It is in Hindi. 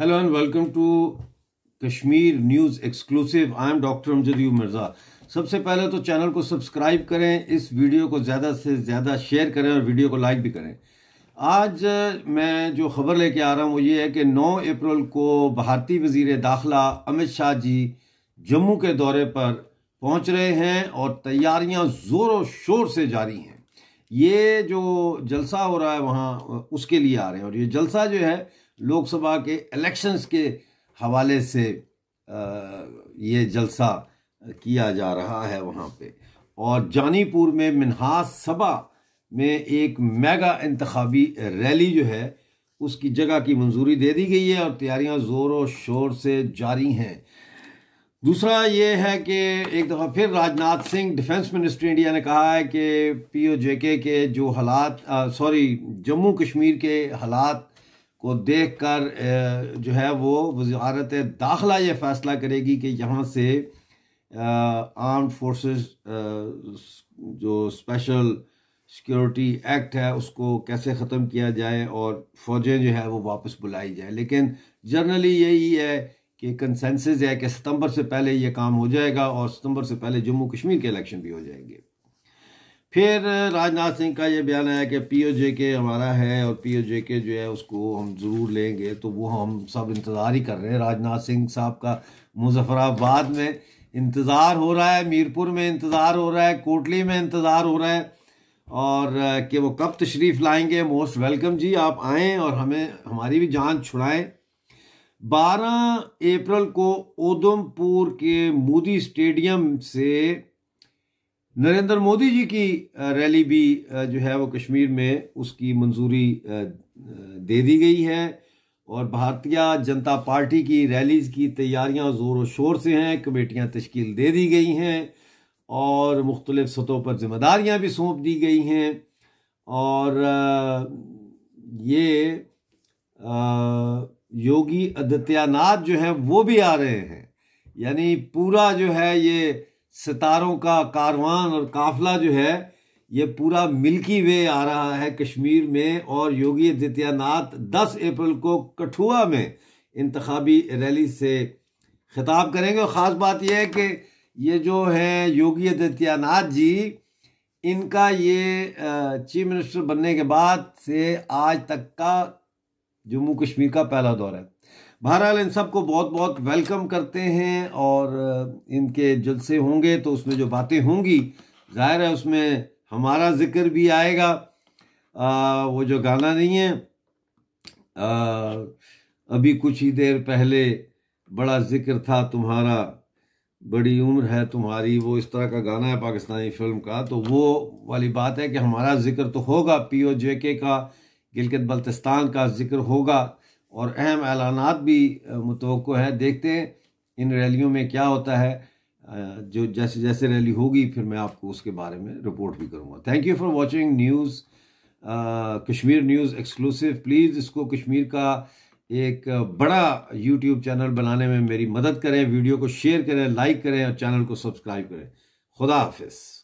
hello and welcome to Kashmir news exclusive I am doctor Amjad Mirza सबसे पहले तो चैनल को सब्सक्राइब करें इस वीडियो को ज़्यादा से ज़्यादा शेयर करें और वीडियो को लाइक भी करें आज मैं जो ख़बर लेके आ रहा हूँ वो ये है कि 9 अप्रैल को भारतीय वजीर दाखिला अमित शाह जी जम्मू के दौरे पर पहुँच रहे हैं और तैयारियाँ ज़ोरों शोर से जारी हैं ये जो जलसा हो रहा है वहाँ उसके लिए आ रहे हैं और ये जलसा जो है लोकसभा के इलेक्शंस के हवाले से ये जलसा किया जा रहा है वहाँ पे और जानीपुर में मिनहास सभा में एक मेगा इंतबी रैली जो है उसकी जगह की मंजूरी दे दी गई है और तैयारियां ज़ोर और शोर से जारी हैं दूसरा ये है कि एक दफ़ा फिर Rajnath Singh defence ministry India ने कहा है कि पी ओ जे के जो हालात सॉरी जम्मू कश्मीर के हालात को देख कर जो है वो वजारत दाखिला ये फ़ैसला करेगी कि यहाँ से आर्म फोर्सेस जो स्पेशल सिक्योरिटी एक्ट है उसको कैसे ख़त्म किया जाए और फ़ौजें जो है वो वापस बुलाई जाए लेकिन जनरली यही है कि कंसेंसस है कि सितंबर से पहले ये काम हो जाएगा और सितंबर से पहले जम्मू कश्मीर के इलेक्शन भी हो जाएंगे फिर राजनाथ सिंह का ये बयान आया कि पी ओ जे के हमारा है और पी ओ जे के जो है उसको हम ज़रूर लेंगे तो वो हम सब इंतज़ार ही कर रहे हैं राजनाथ सिंह साहब का मुजफ़राबाद में इंतज़ार हो रहा है मीरपुर में इंतज़ार हो रहा है कोटली में इंतज़ार हो रहा है और कि वो कब तशरीफ़ लाएंगे मोस्ट वेलकम जी आप आएँ और हमें हमारी भी जान छुड़ाएँ बारह अप्रैल को उधमपुर के मोदी स्टेडियम से नरेंद्र मोदी जी की रैली भी जो है वो कश्मीर में उसकी मंजूरी दे दी गई है और भारतीय जनता पार्टी की रैलीज की तैयारियां ज़ोर शोर से हैं कमेटियां तश्कील दे दी गई हैं और मुख्तलिफ सतहों पर जिम्मेदारियां भी सौंप दी गई हैं और ये योगी आदित्यनाथ जो हैं वो भी आ रहे हैं यानी पूरा जो है ये सितारों का कारवान और काफिला जो है ये पूरा मिल्की वे आ रहा है कश्मीर में और योगी आदित्यनाथ 10 अप्रैल को कठुआ में इंतबी रैली से खिताब करेंगे और ख़ास बात यह है कि ये जो है योगी आदित्यनाथ जी इनका ये चीफ मिनिस्टर बनने के बाद से आज तक का जम्मू कश्मीर का पहला दौर है बहरहाल इन सबको बहुत बहुत वेलकम करते हैं और इनके जलसे होंगे तो उसमें जो बातें होंगी ज़ाहिर है उसमें हमारा जिक्र भी आएगा आ, वो जो गाना नहीं है आ, अभी कुछ ही देर पहले बड़ा जिक्र था तुम्हारा बड़ी उम्र है तुम्हारी वो इस तरह का गाना है पाकिस्तानी फिल्म का तो वो वाली बात है कि हमारा जिक्र तो होगा पी ओ जे के का गिलगित बल्तिस्तान का जिक्र होगा और अहम ऐलान भी मुतव हैं देखते हैं इन रैलियों में क्या होता है जो जैसे जैसे रैली होगी फिर मैं आपको उसके बारे में रिपोर्ट भी करूँगा thank you for watching news Kashmir news exclusive please इसको कश्मीर का एक बड़ा यूट्यूब चैनल बनाने में मेरी मदद करें वीडियो को शेयर करें लाइक करें और चैनल को सब्सक्राइब करें खुदा हाफिज़